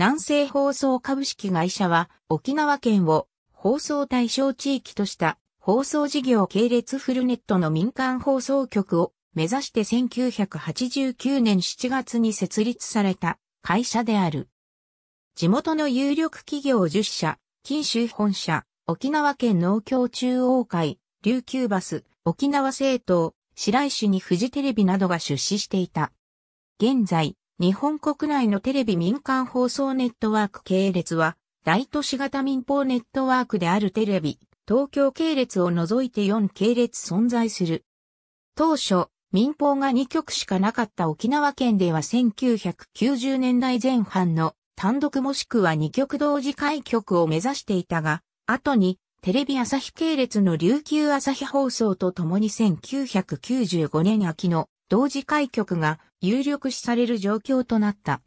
南西放送株式会社は沖縄県を放送対象地域とした放送事業系列フルネットの民間放送局を目指して1989年7月に設立された会社である。地元の有力企業10社、近州本社、沖縄県農協中央会、琉球バス、沖縄政党、白石にフジテレビなどが出資していた。現在、日本国内のテレビ民間放送ネットワーク系列は、大都市型民放ネットワークであるテレビ、東京系列を除いて4系列存在する。当初、民放が2局しかなかった沖縄県では1990年代前半の単独もしくは2局同時開局を目指していたが、後にテレビ朝日系列の琉球朝日放送とともに1995年秋の同時開局が有力視される状況となった。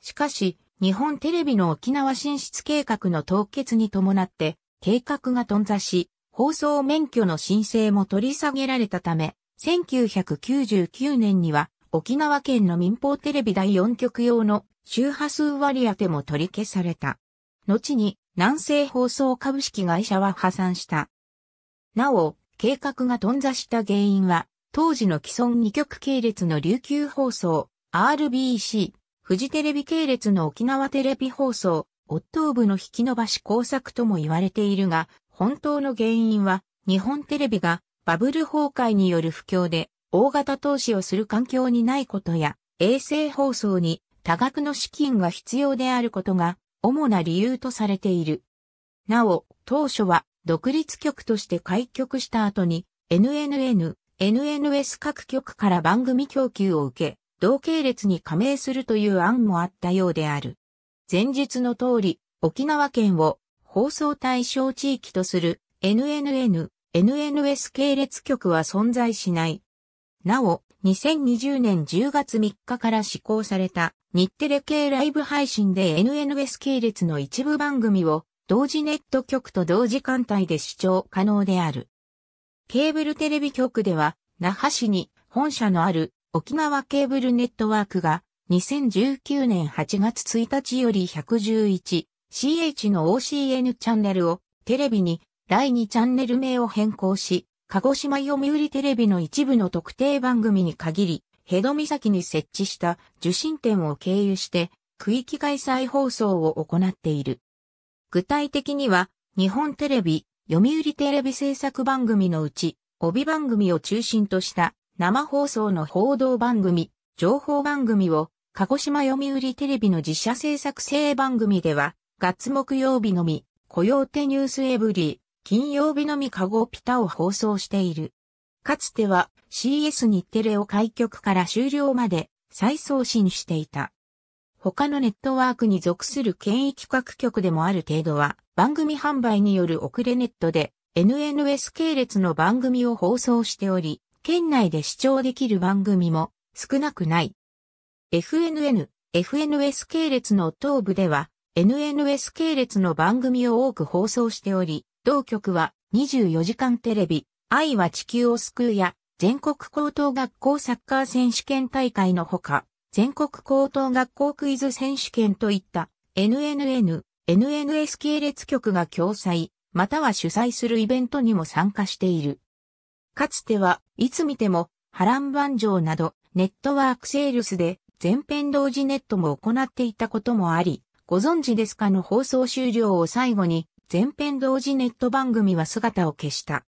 しかし、日本テレビの沖縄進出計画の凍結に伴って、計画が頓挫し、放送免許の申請も取り下げられたため、1999年には沖縄県の民放テレビ第4局用の周波数割り当ても取り消された。後に南西放送株式会社は破産した。なお、計画が頓挫した原因は当時の既存2局系列の琉球放送、RBC、フジテレビ系列の沖縄テレビ放送、オッ部の引き伸ばし工作とも言われているが、本当の原因は、日本テレビがバブル崩壊による不況で、大型投資をする環境にないことや、衛星放送に多額の資金が必要であることが、主な理由とされている。なお、当初は、独立局として開局した後に、NNN、NNS 各局から番組供給を受け、同系列に加盟するという案もあったようである。前述の通り、沖縄県を放送対象地域とする NNN、NNS 系列局は存在しない。なお、2020年10月3日から施行された日テレ系ライブ配信で NNS 系列の一部番組を同時ネット局と同時間帯で視聴可能である。ケーブルテレビ局では、那覇市に本社のある沖縄ケーブルネットワークが2019年8月1日より 111CH の OCN チャンネルをテレビに第2チャンネル名を変更し、鹿児島読売テレビの一部の特定番組に限り、ヘド岬に設置した受信店を経由して区域開催放送を行っている。具体的には、日本テレビ、読売テレビ制作番組のうち、帯番組を中心とした生放送の報道番組、情報番組を、鹿児島読売テレビの自社制作制番組では、月木曜日のみ、雇用手ニュースエブリー、金曜日のみカゴピタを放送している。かつては CS 日テレを開局から終了まで再送信していた。他のネットワークに属する権益画局でもある程度は、番組販売による遅れネットで NNS 系列の番組を放送しており、県内で視聴できる番組も少なくない。FNN、FNS 系列の東部では、NNS 系列の番組を多く放送しており、同局は24時間テレビ、愛は地球を救うや、全国高等学校サッカー選手権大会のほか、全国高等学校クイズ選手権といった NNN、NNS 系列局が共催、または主催するイベントにも参加している。かつてはいつ見ても波乱万丈などネットワークセールスで全編同時ネットも行っていたこともあり、ご存知ですかの放送終了を最後に全編同時ネット番組は姿を消した。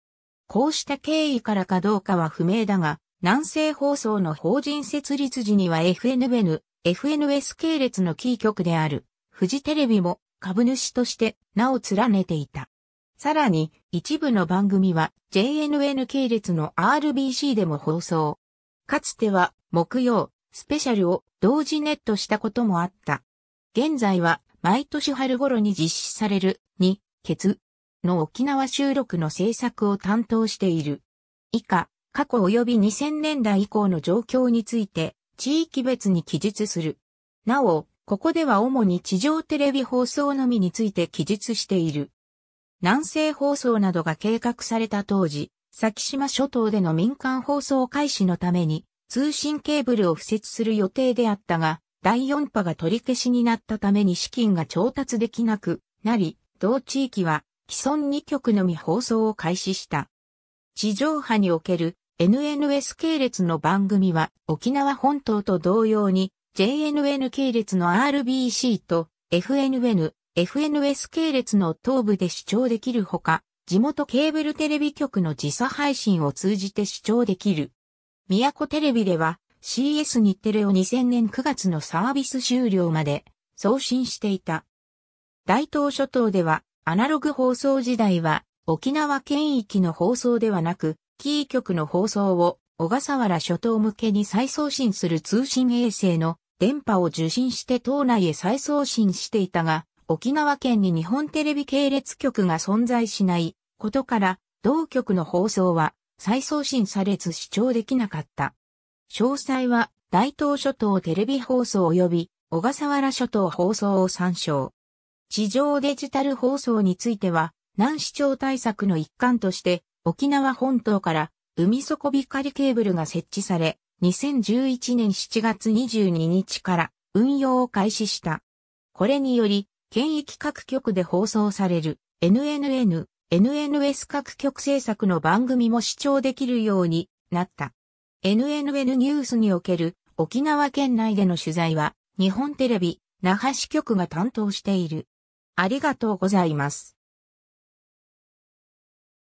こうした経緯からかどうかは不明だが、南西放送の法人設立時には f n n FNS 系列のキー局である、フジテレビも株主として名を連ねていた。さらに、一部の番組は JNN 系列の RBC でも放送。かつては、木曜、スペシャルを同時ネットしたこともあった。現在は、毎年春頃に実施される、に、ケツの沖縄収録の制作を担当している。以下、過去及び2000年代以降の状況について、地域別に記述する。なお、ここでは主に地上テレビ放送のみについて記述している。南西放送などが計画された当時、先島諸島での民間放送開始のために通信ケーブルを付設する予定であったが、第4波が取り消しになったために資金が調達できなくなり、同地域は既存2局のみ放送を開始した。地上波における NNS 系列の番組は沖縄本島と同様に JNN 系列の RBC と FNN、FNS 系列の東部で視聴できるほか、地元ケーブルテレビ局の時差配信を通じて視聴できる。宮古テレビでは CS 日テレを2000年9月のサービス終了まで送信していた。大東諸島ではアナログ放送時代は沖縄県域の放送ではなくキー局の放送を小笠原諸島向けに再送信する通信衛星の電波を受信して島内へ再送信していたが、沖縄県に日本テレビ系列局が存在しないことから、同局の放送は再送信されず視聴できなかった。詳細は大東諸島テレビ放送及び小笠原諸島放送を参照。地上デジタル放送については、南市長対策の一環として、沖縄本島から海底光ケーブルが設置され、2011年7月22日から運用を開始した。これにより、県域各局で放送される NNN、NNS 各局制作の番組も視聴できるようになった。NNN ニュースにおける沖縄県内での取材は日本テレビ那覇支局が担当している。ありがとうございます。